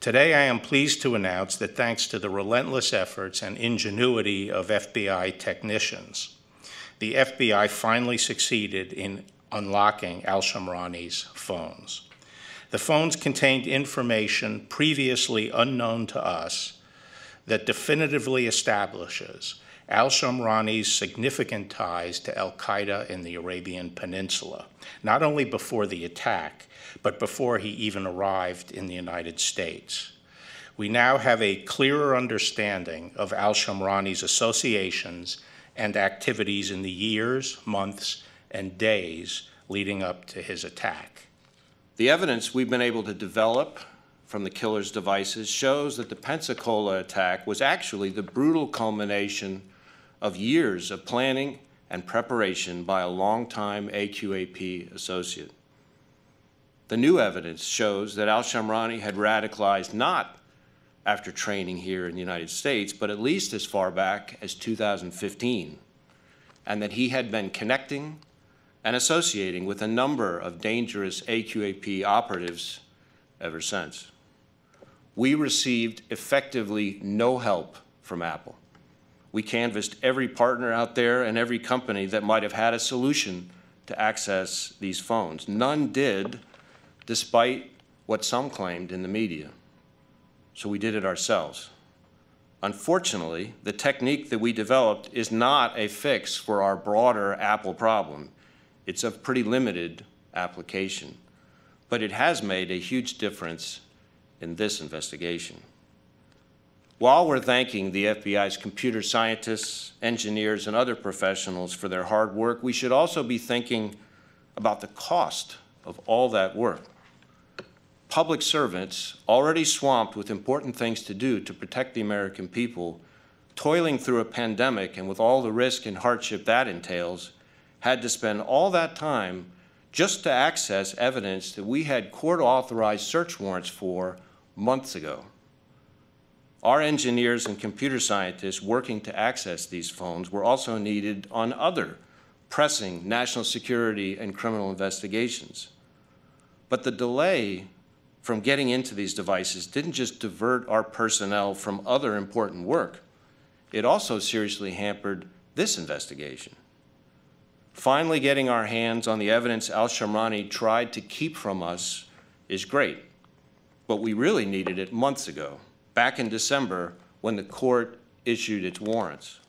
Today, I am pleased to announce that thanks to the relentless efforts and ingenuity of FBI technicians, the FBI finally succeeded in unlocking al Shamrani's phones. The phones contained information previously unknown to us that definitively establishes Al Shamrani's significant ties to Al Qaeda in the Arabian Peninsula, not only before the attack, but before he even arrived in the United States. We now have a clearer understanding of Al Shamrani's associations and activities in the years, months, and days leading up to his attack. The evidence we've been able to develop from the killer's devices shows that the Pensacola attack was actually the brutal culmination of years of planning and preparation by a longtime AQAP associate. The new evidence shows that Al Shamrani had radicalized not after training here in the United States, but at least as far back as 2015, and that he had been connecting and associating with a number of dangerous AQAP operatives ever since. We received effectively no help from Apple. We canvassed every partner out there and every company that might have had a solution to access these phones. None did, despite what some claimed in the media. So we did it ourselves. Unfortunately, the technique that we developed is not a fix for our broader Apple problem. It's of pretty limited application. But it has made a huge difference in this investigation. While we're thanking the FBI's computer scientists, engineers, and other professionals for their hard work, we should also be thinking about the cost of all that work. Public servants, already swamped with important things to do to protect the American people, toiling through a pandemic and with all the risk and hardship that entails, had to spend all that time just to access evidence that we had court authorized search warrants for months ago. Our engineers and computer scientists working to access these phones were also needed on other pressing national security and criminal investigations. But the delay from getting into these devices didn't just divert our personnel from other important work, it also seriously hampered this investigation. Finally getting our hands on the evidence al-Shamrani tried to keep from us is great, but we really needed it months ago back in December when the court issued its warrants.